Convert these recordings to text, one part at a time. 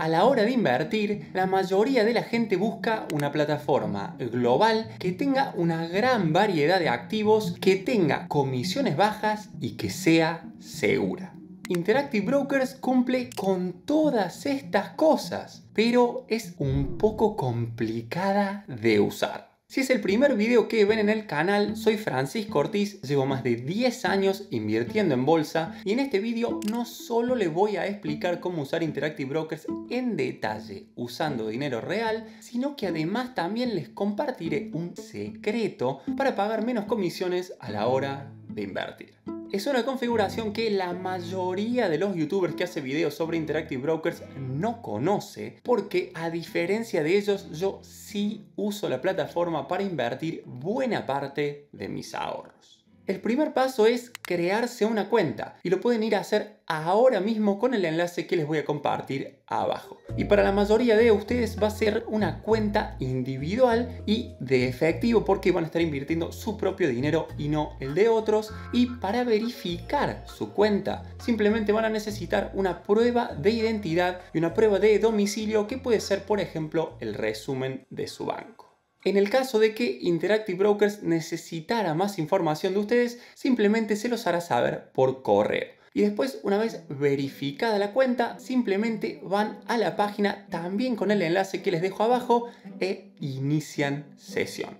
A la hora de invertir, la mayoría de la gente busca una plataforma global que tenga una gran variedad de activos, que tenga comisiones bajas y que sea segura. Interactive Brokers cumple con todas estas cosas, pero es un poco complicada de usar. Si es el primer video que ven en el canal, soy Francisco Ortiz, llevo más de 10 años invirtiendo en bolsa y en este video no solo les voy a explicar cómo usar Interactive Brokers en detalle usando dinero real, sino que además también les compartiré un secreto para pagar menos comisiones a la hora de invertir. Es una configuración que la mayoría de los youtubers que hace videos sobre Interactive Brokers no conoce, porque a diferencia de ellos yo sí uso la plataforma para invertir buena parte de mis ahorros. El primer paso es crearse una cuenta y lo pueden ir a hacer ahora mismo con el enlace que les voy a compartir abajo. Y para la mayoría de ustedes va a ser una cuenta individual y de efectivo porque van a estar invirtiendo su propio dinero y no el de otros. Y para verificar su cuenta simplemente van a necesitar una prueba de identidad y una prueba de domicilio que puede ser por ejemplo el resumen de su banco. En el caso de que Interactive Brokers necesitara más información de ustedes, simplemente se los hará saber por correo. Y después, una vez verificada la cuenta, simplemente van a la página también con el enlace que les dejo abajo e inician sesión.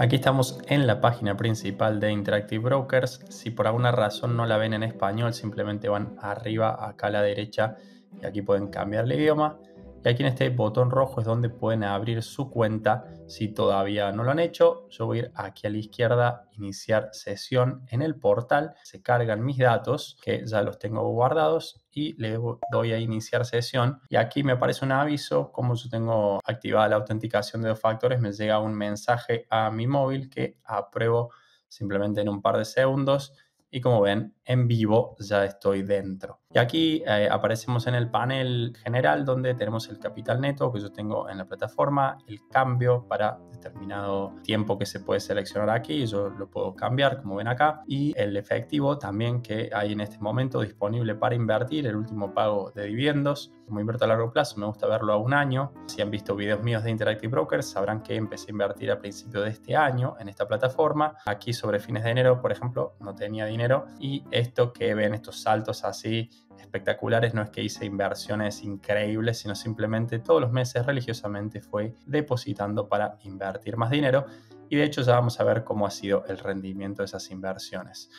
Aquí estamos en la página principal de Interactive Brokers. Si por alguna razón no la ven en español, simplemente van arriba, acá a la derecha, y aquí pueden cambiar el idioma y aquí en este botón rojo es donde pueden abrir su cuenta si todavía no lo han hecho. Yo voy a ir aquí a la izquierda, iniciar sesión en el portal. Se cargan mis datos que ya los tengo guardados y le doy a iniciar sesión. Y aquí me aparece un aviso, como yo tengo activada la autenticación de dos factores, me llega un mensaje a mi móvil que apruebo simplemente en un par de segundos. Y como ven, en vivo ya estoy dentro. Y aquí eh, aparecemos en el panel general donde tenemos el capital neto que yo tengo en la plataforma, el cambio para determinado tiempo que se puede seleccionar aquí, yo lo puedo cambiar como ven acá, y el efectivo también que hay en este momento disponible para invertir, el último pago de dividendos. Como invierto a largo plazo, me gusta verlo a un año. Si han visto videos míos de Interactive Brokers, sabrán que empecé a invertir a principio de este año en esta plataforma. Aquí sobre fines de enero, por ejemplo, no tenía dinero y esto que ven estos saltos así espectaculares no es que hice inversiones increíbles, sino simplemente todos los meses religiosamente fui depositando para invertir más dinero y de hecho ya vamos a ver cómo ha sido el rendimiento de esas inversiones.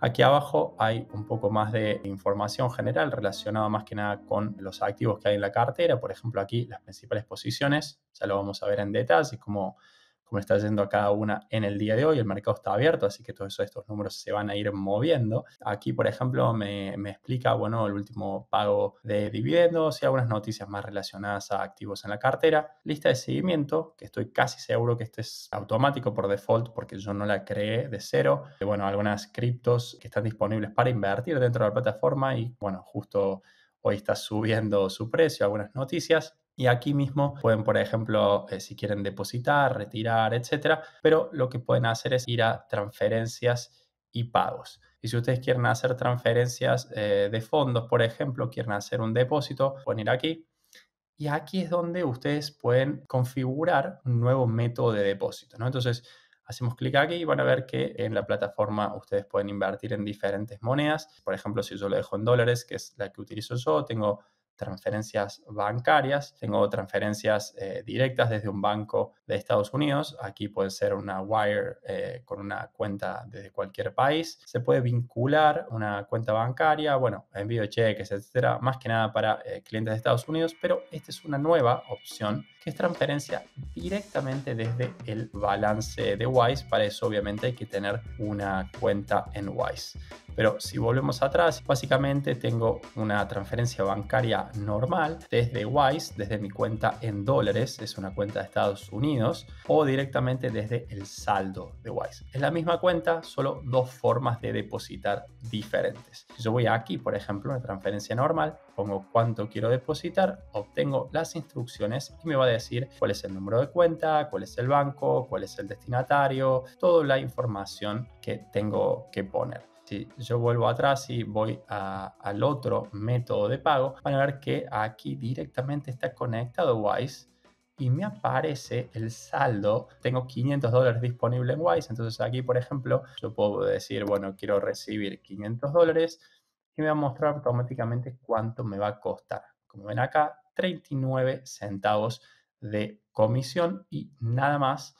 Aquí abajo hay un poco más de información general relacionada más que nada con los activos que hay en la cartera. Por ejemplo, aquí las principales posiciones, ya lo vamos a ver en detalle, como como está yendo a cada una en el día de hoy. El mercado está abierto, así que todos estos números se van a ir moviendo. Aquí, por ejemplo, me, me explica, bueno, el último pago de dividendos y algunas noticias más relacionadas a activos en la cartera. Lista de seguimiento, que estoy casi seguro que este es automático por default porque yo no la creé de cero. Eh, bueno, algunas criptos que están disponibles para invertir dentro de la plataforma y, bueno, justo hoy está subiendo su precio, algunas noticias. Y aquí mismo pueden, por ejemplo, eh, si quieren depositar, retirar, etcétera. Pero lo que pueden hacer es ir a transferencias y pagos. Y si ustedes quieren hacer transferencias eh, de fondos, por ejemplo, quieren hacer un depósito, pueden ir aquí. Y aquí es donde ustedes pueden configurar un nuevo método de depósito. ¿no? Entonces, hacemos clic aquí y van a ver que en la plataforma ustedes pueden invertir en diferentes monedas. Por ejemplo, si yo lo dejo en dólares, que es la que utilizo yo, tengo transferencias bancarias, tengo transferencias eh, directas desde un banco de Estados Unidos, aquí puede ser una wire eh, con una cuenta desde cualquier país, se puede vincular una cuenta bancaria, bueno, envío de cheques, etcétera, más que nada para eh, clientes de Estados Unidos, pero esta es una nueva opción que es transferencia directamente desde el balance de Wise, para eso obviamente hay que tener una cuenta en Wise. Pero si volvemos atrás, básicamente tengo una transferencia bancaria normal desde Wise, desde mi cuenta en dólares, es una cuenta de Estados Unidos, o directamente desde el saldo de Wise. Es la misma cuenta, solo dos formas de depositar diferentes. Si yo voy aquí, por ejemplo, una transferencia normal, pongo cuánto quiero depositar, obtengo las instrucciones y me va a decir cuál es el número de cuenta, cuál es el banco, cuál es el destinatario, toda la información que tengo que poner si yo vuelvo atrás y voy al otro método de pago, van a ver que aquí directamente está conectado Wise y me aparece el saldo. Tengo 500 dólares disponible en Wise, entonces aquí, por ejemplo, yo puedo decir, bueno, quiero recibir 500 dólares y me va a mostrar automáticamente cuánto me va a costar. Como ven acá, 39 centavos de comisión y nada más,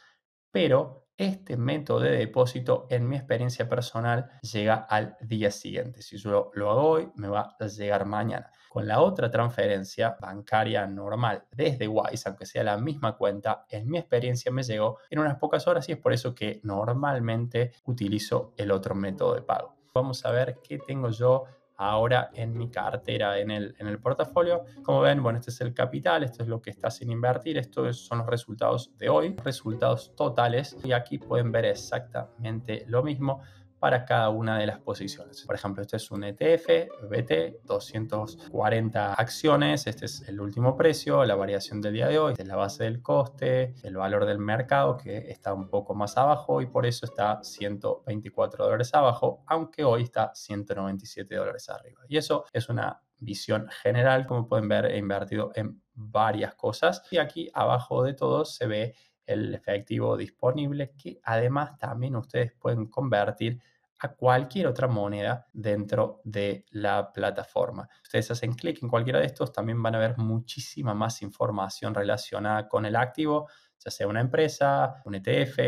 pero este método de depósito, en mi experiencia personal, llega al día siguiente. Si yo lo hago hoy, me va a llegar mañana. Con la otra transferencia bancaria normal desde Wise, aunque sea la misma cuenta, en mi experiencia me llegó en unas pocas horas y es por eso que normalmente utilizo el otro método de pago. Vamos a ver qué tengo yo ahora en mi cartera, en el, en el portafolio. Como ven, bueno, este es el capital, esto es lo que está sin invertir, estos son los resultados de hoy, resultados totales y aquí pueden ver exactamente lo mismo para cada una de las posiciones. Por ejemplo, este es un ETF, BT, 240 acciones, este es el último precio, la variación del día de hoy, esta es la base del coste, el valor del mercado que está un poco más abajo y por eso está 124 dólares abajo, aunque hoy está 197 dólares arriba. Y eso es una visión general, como pueden ver, he invertido en varias cosas y aquí abajo de todo se ve el efectivo disponible que además también ustedes pueden convertir a cualquier otra moneda dentro de la plataforma. Ustedes hacen clic en cualquiera de estos, también van a ver muchísima más información relacionada con el activo, ya sea una empresa, un ETF,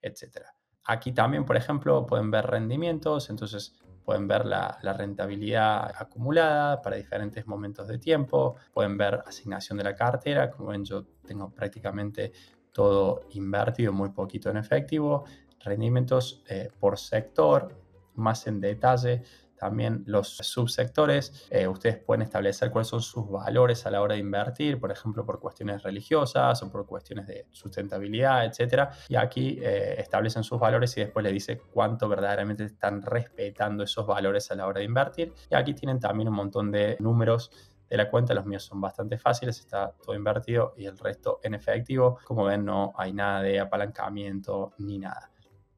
etc. Aquí también, por ejemplo, pueden ver rendimientos, entonces pueden ver la, rentabilidad acumulada para diferentes momentos de tiempo, pueden ver asignación de la cartera, como ven yo tengo prácticamente todo invertido, muy poquito en efectivo, rendimientos eh, por sector, más en detalle. También los subsectores, eh, ustedes pueden establecer cuáles son sus valores a la hora de invertir, por ejemplo, por cuestiones religiosas o por cuestiones de sustentabilidad, etc. Y aquí eh, establecen sus valores y después le dice cuánto verdaderamente están respetando esos valores a la hora de invertir. Y aquí tienen también un montón de números de la cuenta. Los míos son bastante fáciles, está todo invertido y el resto en efectivo. Como ven, no hay nada de apalancamiento ni nada.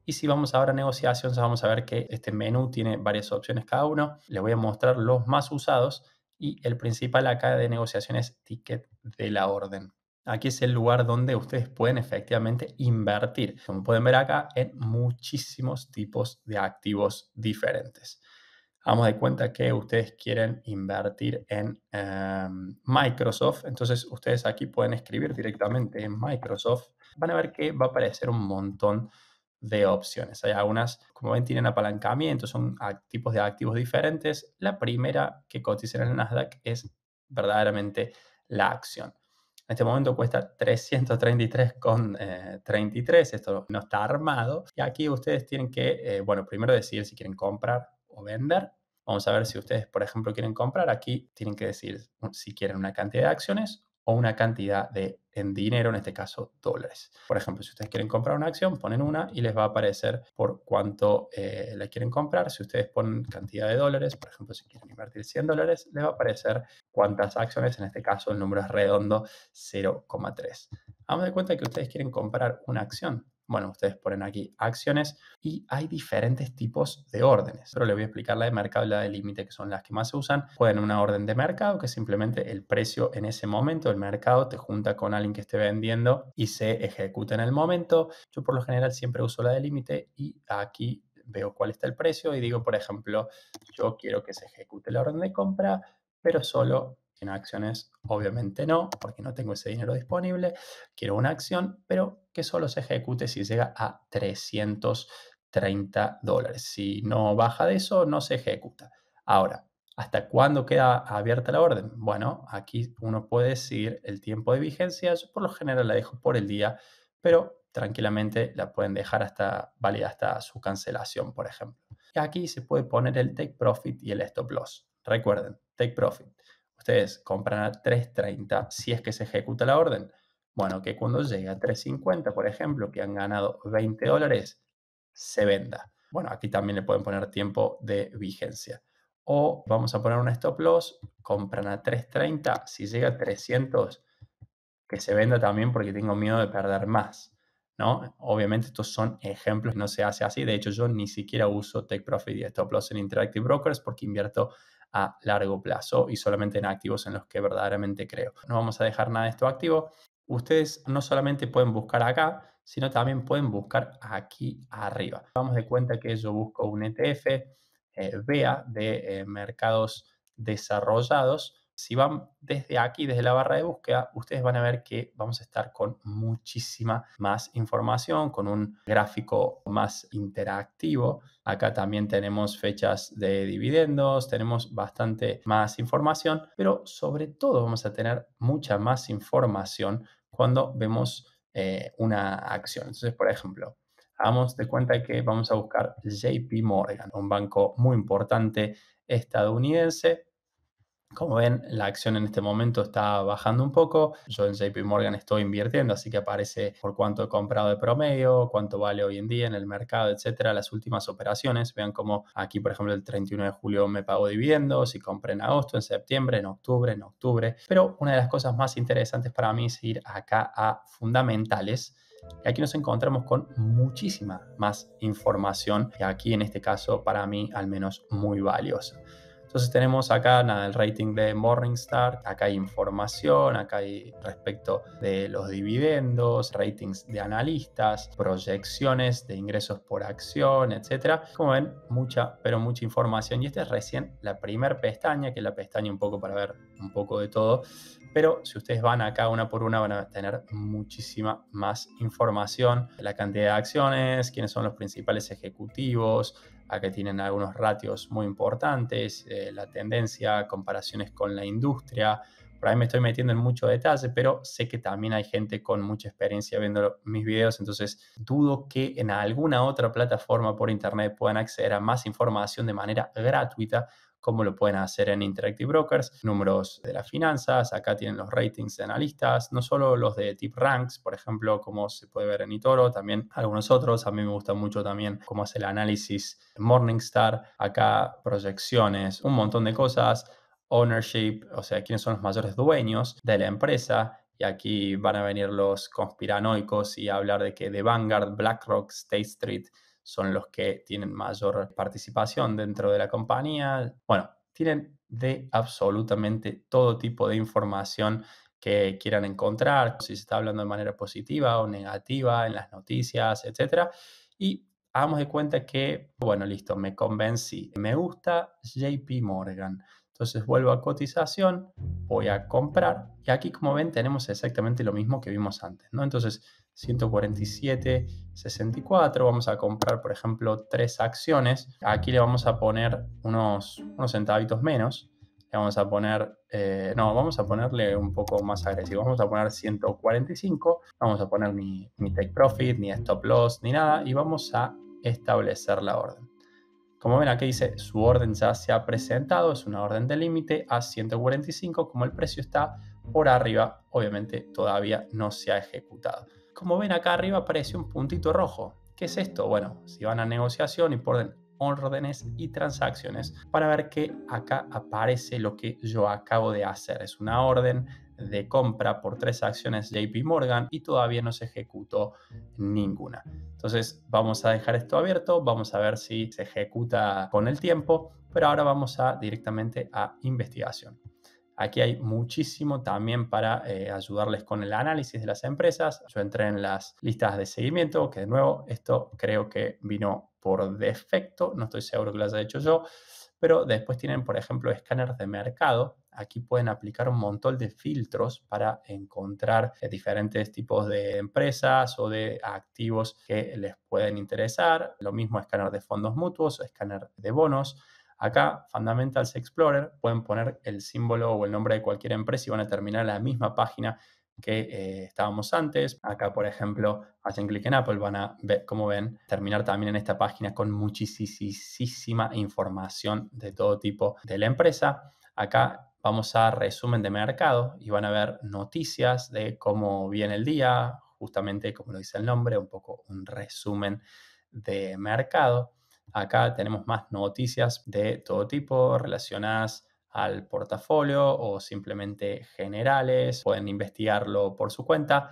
Y si vamos ahora a negociaciones, vamos a ver que este menú tiene varias opciones cada uno. Les voy a mostrar los más usados y el principal acá de negociación es ticket de la orden. Aquí es el lugar donde ustedes pueden efectivamente invertir. Como pueden ver acá, en muchísimos tipos de activos diferentes a de cuenta que ustedes quieren invertir en em, Microsoft, entonces ustedes aquí pueden escribir directamente en Microsoft. Van a ver que va a aparecer un montón de opciones. Hay algunas, como ven, tienen apalancamiento, son tipos de activos diferentes. La primera que cotiza en el Nasdaq es verdaderamente la acción. En este momento cuesta 333,33. Eh, Esto no está armado. Y aquí ustedes tienen que, eh, bueno, primero decidir si quieren comprar vender. Vamos a ver si ustedes, por ejemplo, quieren comprar. Aquí tienen que decir si quieren una cantidad de acciones o una cantidad de, en dinero, en este caso dólares. Por ejemplo, si ustedes quieren comprar una acción, ponen una y les va a aparecer por cuánto eh, la quieren comprar. Si ustedes ponen cantidad de dólares, por ejemplo, si quieren invertir 100 dólares, les va a aparecer cuántas acciones, en este caso el número es redondo 0,3. Hagamos de cuenta que ustedes quieren comprar una acción. Bueno, ustedes ponen aquí acciones y hay diferentes tipos de órdenes. Pero le voy a explicar la de mercado y la de límite, que son las que más se usan. Pueden una orden de mercado, que simplemente el precio en ese momento, el mercado te junta con alguien que esté vendiendo y se ejecuta en el momento. Yo por lo general siempre uso la de límite y aquí veo cuál está el precio y digo, por ejemplo, yo quiero que se ejecute la orden de compra, pero solo acciones, obviamente no, porque no tengo ese dinero disponible. Quiero una acción, pero que solo se ejecute si llega a 330 dólares. Si no baja de eso, no se ejecuta. Ahora, ¿Hasta cuándo queda abierta la orden? Bueno, aquí uno puede decir el tiempo de vigencia. Yo por lo general la dejo por el día, pero tranquilamente la pueden dejar hasta hasta su cancelación, por ejemplo. aquí se puede poner el take profit y el stop loss. Recuerden, take profit ustedes compran a 3.30 si es que se ejecuta la orden. Bueno, que cuando llegue a 3.50, por ejemplo, que han ganado 20 dólares, se venda. Bueno, aquí también le pueden poner tiempo de vigencia. O vamos a poner un stop loss, compran a 3.30, si llega a 300, que se venda también porque tengo miedo de perder más. ¿No? Obviamente estos son ejemplos, no se hace así. De hecho, yo ni siquiera uso Take Profit y Stop Loss en Interactive Brokers porque invierto a largo plazo y solamente en activos en los que verdaderamente creo. No vamos a dejar nada de esto activo. Ustedes no solamente pueden buscar acá, sino también pueden buscar aquí arriba. Vamos de cuenta que yo busco un ETF, eh, vea de eh, mercados desarrollados si van desde aquí, desde la barra de búsqueda, ustedes van a ver que vamos a estar con muchísima más información, con un gráfico más interactivo. Acá también tenemos fechas de dividendos, tenemos bastante más información, pero sobre todo vamos a tener mucha más información cuando vemos eh, una acción. Entonces, por ejemplo, hagamos de cuenta que vamos a buscar JP Morgan, un banco muy importante estadounidense como ven, la acción en este momento está bajando un poco. Yo en JP Morgan estoy invirtiendo, así que aparece por cuánto he comprado de promedio, cuánto vale hoy en día en el mercado, etcétera, las últimas operaciones. Vean cómo aquí, por ejemplo, el 31 de julio me pago dividendos, si compré en agosto, en septiembre, en octubre, en octubre. Pero una de las cosas más interesantes para mí es ir acá a fundamentales. Y aquí nos encontramos con muchísima más información, y aquí en este caso para mí al menos muy valiosa. Entonces tenemos acá nada, el rating de Morningstar, acá hay información, acá hay respecto de los dividendos, ratings de analistas, proyecciones de ingresos por acción, etc. Como ven, mucha, pero mucha información. Y esta es recién la primer pestaña, que es la pestaña un poco para ver un poco de todo. Pero si ustedes van acá una por una van a tener muchísima más información. La cantidad de acciones, quiénes son los principales ejecutivos, que tienen algunos ratios muy importantes, eh, la tendencia, comparaciones con la industria, por ahí me estoy metiendo en mucho detalle, pero sé que también hay gente con mucha experiencia viendo mis videos, entonces dudo que en alguna otra plataforma por internet puedan acceder a más información de manera gratuita como lo pueden hacer en Interactive Brokers, números de las finanzas, acá tienen los ratings de analistas, no solo los de Tip Ranks, por ejemplo, como se puede ver en Itoro, también algunos otros, a mí me gusta mucho también cómo hace el análisis Morningstar, acá proyecciones, un montón de cosas, ownership, o sea, quiénes son los mayores dueños de la empresa. Y aquí van a venir los conspiranoicos y hablar de que The Vanguard, BlackRock, State Street son los que tienen mayor participación dentro de la compañía. Bueno, tienen de absolutamente todo tipo de información que quieran encontrar, si se está hablando de manera positiva o negativa en las noticias, etc. Y hagamos de cuenta que, bueno, listo, me convencí, me gusta JP Morgan. Entonces vuelvo a cotización, voy a comprar y aquí como ven tenemos exactamente lo mismo que vimos antes, ¿no? Entonces 147.64, vamos a comprar por ejemplo tres acciones, aquí le vamos a poner unos, unos centavitos menos, le vamos a poner, eh, no, vamos a ponerle un poco más agresivo, vamos a poner 145, vamos a poner ni, ni take profit, ni stop loss, ni nada y vamos a establecer la orden. Como ven aquí dice, su orden ya se ha presentado, es una orden de límite a 145, como el precio está por arriba, obviamente todavía no se ha ejecutado. Como ven acá arriba aparece un puntito rojo. ¿Qué es esto? Bueno, si van a negociación y ponen órdenes y transacciones para ver que acá aparece lo que yo acabo de hacer. Es una orden de compra por tres acciones JP Morgan y todavía no se ejecutó ninguna. Entonces vamos a dejar esto abierto, vamos a ver si se ejecuta con el tiempo, pero ahora vamos a directamente a investigación. Aquí hay muchísimo también para eh, ayudarles con el análisis de las empresas. Yo entré en las listas de seguimiento, que de nuevo esto creo que vino por defecto, no estoy seguro que lo haya hecho yo, pero después tienen, por ejemplo, escáneres de mercado, Aquí pueden aplicar un montón de filtros para encontrar eh, diferentes tipos de empresas o de activos que les pueden interesar. Lo mismo escáner de fondos mutuos, escáner de bonos. Acá, Fundamentals Explorer, pueden poner el símbolo o el nombre de cualquier empresa y van a terminar en la misma página que eh, estábamos antes. Acá, por ejemplo, hacen clic en Apple, van a, ver, como ven, terminar también en esta página con muchísima información de todo tipo de la empresa. Acá vamos a resumen de mercado y van a ver noticias de cómo viene el día, justamente como lo dice el nombre, un poco un resumen de mercado. Acá tenemos más noticias de todo tipo relacionadas al portafolio o simplemente generales, pueden investigarlo por su cuenta.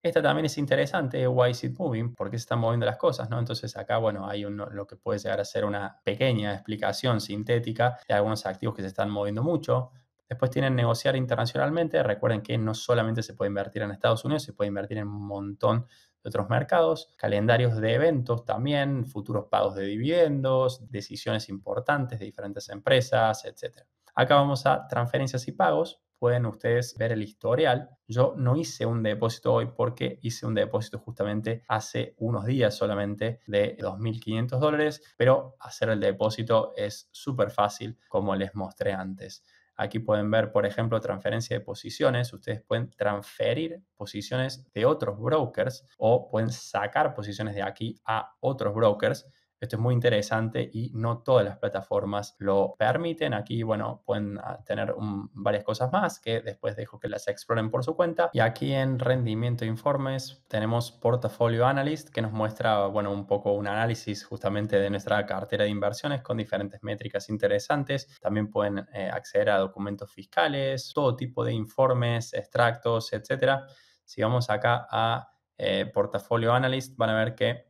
Esta también es interesante, why is it moving? ¿Por qué se están moviendo las cosas? Entonces acá, bueno, hay lo que puede llegar a ser una pequeña explicación sintética de algunos activos que se están moviendo mucho. Después tienen negociar internacionalmente. Recuerden que no solamente se puede invertir en Estados Unidos, se puede invertir en un montón de otros mercados. Calendarios de eventos también, futuros pagos de dividendos, decisiones importantes de diferentes empresas, etc. Acá vamos a transferencias y pagos. Pueden ustedes ver el historial. Yo no hice un depósito hoy porque hice un depósito justamente hace unos días solamente de 2.500 dólares, pero hacer el depósito es súper fácil como les mostré antes. Aquí pueden ver, por ejemplo, transferencia de posiciones. Ustedes pueden transferir posiciones de otros brokers o pueden sacar posiciones de aquí a otros brokers esto es muy interesante y no todas las plataformas lo permiten. Aquí, bueno, pueden ah, tener varias cosas más que después dejo que las exploren por su cuenta. Y aquí en rendimiento de informes tenemos Portfolio Analyst que nos muestra, bueno, un poco un análisis justamente de nuestra cartera de inversiones con diferentes métricas interesantes. También pueden eh, acceder a documentos fiscales, todo tipo de informes, extractos, etcétera. Si vamos acá a Portafolio eh, Portfolio Analyst, van a ver que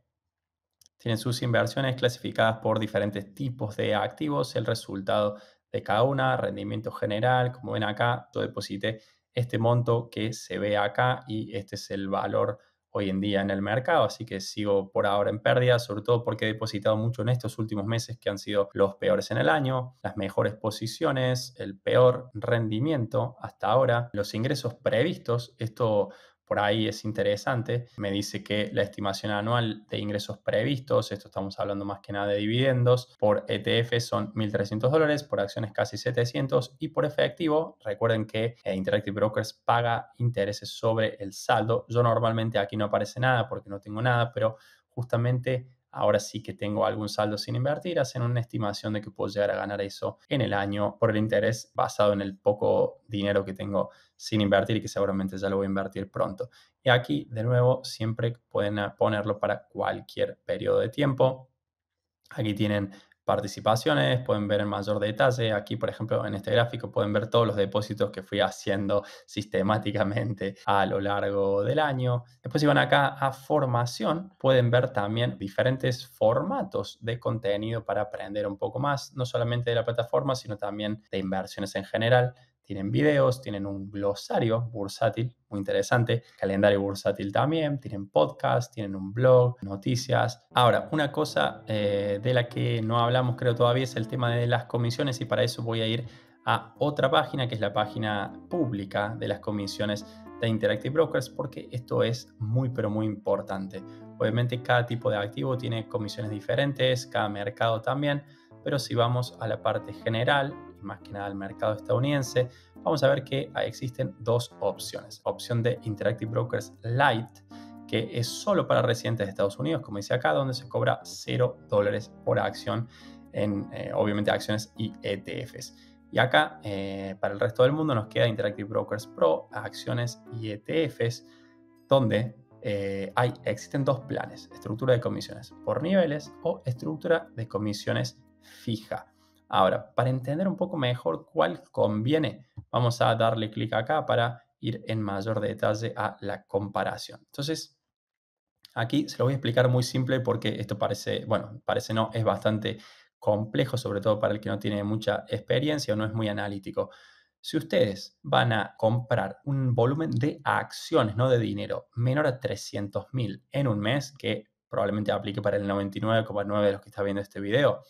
tienen sus inversiones clasificadas por diferentes tipos de activos, el resultado de cada una, rendimiento general, como ven acá, yo deposité este monto que se ve acá y este es el valor hoy en día en el mercado, así que sigo por ahora en pérdida, sobre todo porque he depositado mucho en estos últimos meses que han sido los peores en el año, las mejores posiciones, el peor rendimiento hasta ahora, los ingresos previstos, esto por ahí es interesante. Me dice que la estimación anual de ingresos previstos, esto estamos hablando más que nada de dividendos, por ETF son 1.300 dólares, por acciones casi 700 y por efectivo, recuerden que eh, Interactive Brokers paga intereses sobre el saldo. Yo normalmente aquí no aparece nada porque no tengo nada, pero justamente ahora sí que tengo algún saldo sin invertir, hacen una estimación de que puedo llegar a ganar eso en el año por el interés basado en el poco dinero que tengo sin invertir y que seguramente ya lo voy a invertir pronto. Y aquí, de nuevo, siempre pueden ponerlo para cualquier periodo de tiempo. Aquí tienen participaciones, pueden ver en mayor detalle, aquí por ejemplo en este gráfico pueden ver todos los depósitos que fui haciendo sistemáticamente a lo largo del año. Después si van acá a formación, pueden ver también diferentes formatos de contenido para aprender un poco más, no solamente de la plataforma, sino también de inversiones en general. Tienen videos, tienen un glosario bursátil, muy interesante, calendario bursátil también, tienen podcast, tienen un blog, noticias. Ahora, una cosa eh, de la que no hablamos creo todavía es el tema de las comisiones y para eso voy a ir a otra página que es la página pública de las comisiones de Interactive Brokers porque esto es muy pero muy importante. Obviamente cada tipo de activo tiene comisiones diferentes, cada mercado también, pero si vamos a la parte general, más que nada al mercado estadounidense, vamos a ver que existen dos opciones. Opción de Interactive Brokers Lite, que es solo para residentes de Estados Unidos, como dice acá, donde se cobra 0 dólares por acción en, eh, obviamente, acciones y ETFs. Y acá, eh, para el resto del mundo, nos queda Interactive Brokers Pro, acciones y ETFs, donde eh, hay, existen dos planes, estructura de comisiones por niveles o estructura de comisiones fija. Ahora, para entender un poco mejor cuál conviene, vamos a darle clic acá para ir en mayor detalle a la comparación. Entonces, aquí se lo voy a explicar muy simple porque esto parece, bueno, parece no, es bastante complejo, sobre todo para el que no tiene mucha experiencia o no es muy analítico. Si ustedes van a comprar un volumen de acciones, no de dinero, menor a 300.000 en un mes, que probablemente aplique para el 99,9 de los que está viendo este video,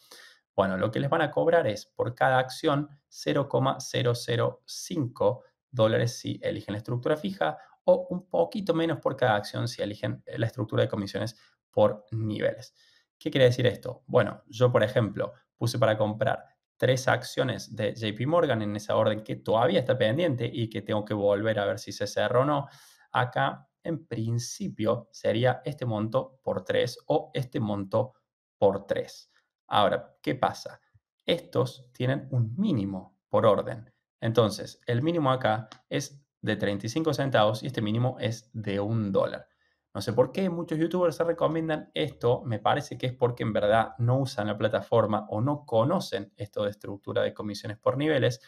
bueno, lo que les van a cobrar es por cada acción 0,005 dólares si eligen la estructura fija o un poquito menos por cada acción si eligen eh, la estructura de comisiones por niveles. ¿Qué quiere decir esto? Bueno, yo por ejemplo puse para comprar tres acciones de JP Morgan en esa orden que todavía está pendiente y que tengo que volver a ver si se cerró o no. Acá, en principio, sería este monto por tres o este monto por tres. Ahora, ¿qué pasa? Estos tienen un mínimo por orden. Entonces, el mínimo acá es de 35 centavos y este mínimo es de un dólar. No sé por qué muchos youtubers se recomiendan esto, me parece que es porque en verdad no usan la plataforma o no conocen esto de estructura de comisiones por niveles,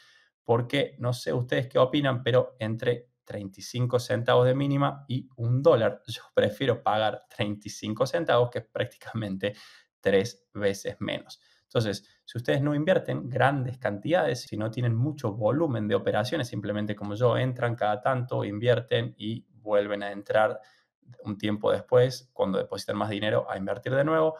porque no sé ustedes qué opinan, pero entre 35 centavos de mínima y un dólar, yo prefiero pagar 35 centavos, que es prácticamente tres veces menos. Entonces, si ustedes no invierten grandes cantidades, si no tienen mucho volumen de operaciones, simplemente como yo, entran cada tanto, invierten y vuelven a entrar un tiempo después, cuando depositan más dinero, a invertir de nuevo.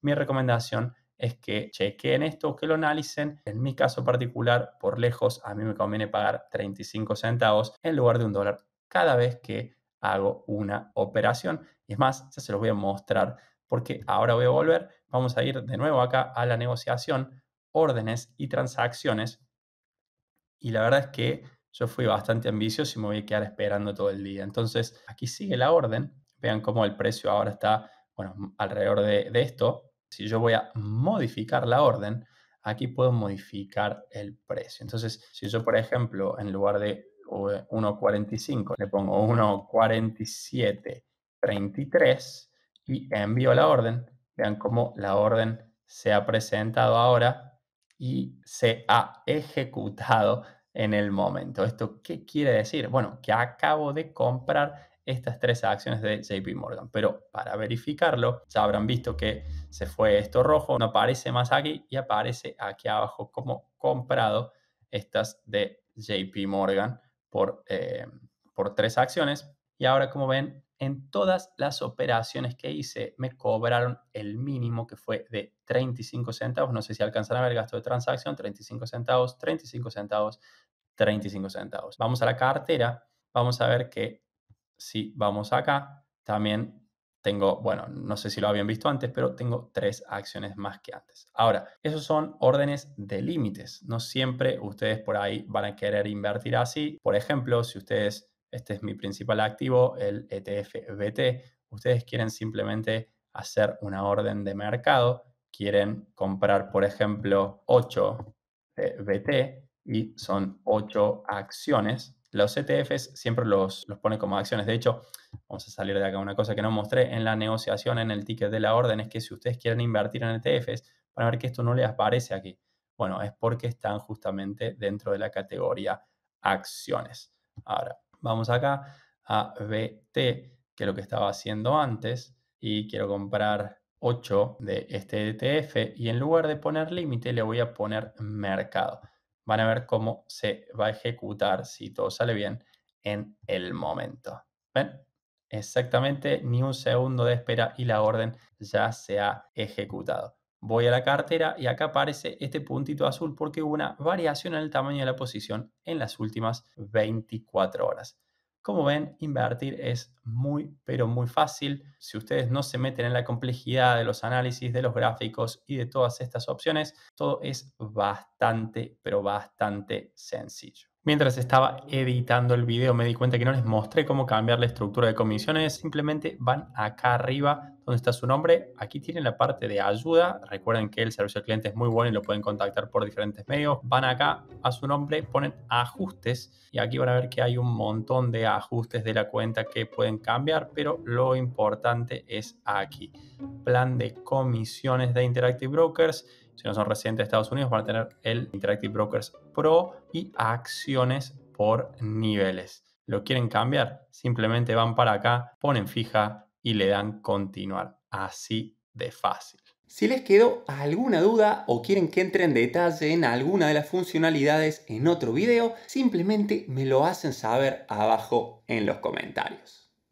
Mi recomendación es que chequeen esto, que lo analicen. En mi caso particular, por lejos, a mí me conviene pagar 35 centavos en lugar de un dólar cada vez que hago una operación. Y es más, ya se los voy a mostrar porque ahora voy a volver vamos a ir de nuevo acá a la negociación, órdenes y transacciones. Y la verdad es que yo fui bastante ambicioso y me voy a quedar esperando todo el día. Entonces, aquí sigue la orden. Vean cómo el precio ahora está, bueno, alrededor de, de esto. Si yo voy a modificar la orden, aquí puedo modificar el precio. Entonces, si yo, por ejemplo, en lugar de 1.45, eh, le pongo 1.47.33 y envío la orden, Vean cómo la orden se ha presentado ahora y se ha ejecutado en el momento. ¿Esto qué quiere decir? Bueno, que acabo de comprar estas tres acciones de JP Morgan, pero para verificarlo ya habrán visto que se fue esto rojo, no aparece más aquí y aparece aquí abajo como comprado estas de JP Morgan por, eh, por tres acciones. Y ahora, como ven, en todas las operaciones que hice me cobraron el mínimo que fue de 35 centavos. No sé si alcanzará el gasto de transacción, 35 centavos, 35 centavos, 35 centavos. Vamos a la cartera, vamos a ver que si vamos acá, también tengo, bueno, no sé si lo habían visto antes, pero tengo tres acciones más que antes. Ahora, esos son órdenes de límites. No siempre ustedes por ahí van a querer invertir así. Por ejemplo, si ustedes este es mi principal activo, el ETF BT. Ustedes quieren simplemente hacer una orden de mercado, quieren comprar, por ejemplo, 8 e BT y son 8 acciones. Los ETFs siempre los, los pone como acciones. De hecho, vamos a salir de acá. Una cosa que no mostré en la negociación, en el ticket de la orden, es que si ustedes quieren invertir en ETFs, van a ver que esto no les aparece aquí. Bueno, es porque están justamente dentro de la categoría acciones. Ahora, Vamos acá a BT, que es lo que estaba haciendo antes, y quiero comprar 8 de este ETF y en lugar de poner límite le voy a poner mercado. Van a ver cómo se va a ejecutar si todo sale bien en el momento. ¿Ven? Exactamente ni un segundo de espera y la orden ya se ha ejecutado. Voy a la cartera y acá aparece este puntito azul porque hubo una variación en el tamaño de la posición en las últimas 24 horas. Como ven, invertir es muy, pero muy fácil. Si ustedes no se meten en la complejidad de los análisis, de los gráficos y de todas estas opciones, todo es bastante, pero bastante sencillo. Mientras estaba editando el video me di cuenta que no les mostré cómo cambiar la estructura de comisiones, simplemente van acá arriba ¿Dónde está su nombre. Aquí tienen la parte de ayuda. Recuerden que el servicio al cliente es muy bueno y lo pueden contactar por diferentes medios. Van acá a su nombre, ponen ajustes y aquí van a ver que hay un montón de ajustes de la cuenta que pueden cambiar, pero lo importante es aquí. Plan de comisiones de Interactive Brokers. Si no son residentes de Estados Unidos, van a tener el Interactive Brokers Pro y acciones por niveles. ¿Lo quieren cambiar? Simplemente van para acá, ponen fija, y le dan continuar. Así de fácil. Si les quedó alguna duda o quieren que entre en detalle en alguna de las funcionalidades en otro video, simplemente me lo hacen saber abajo en los comentarios.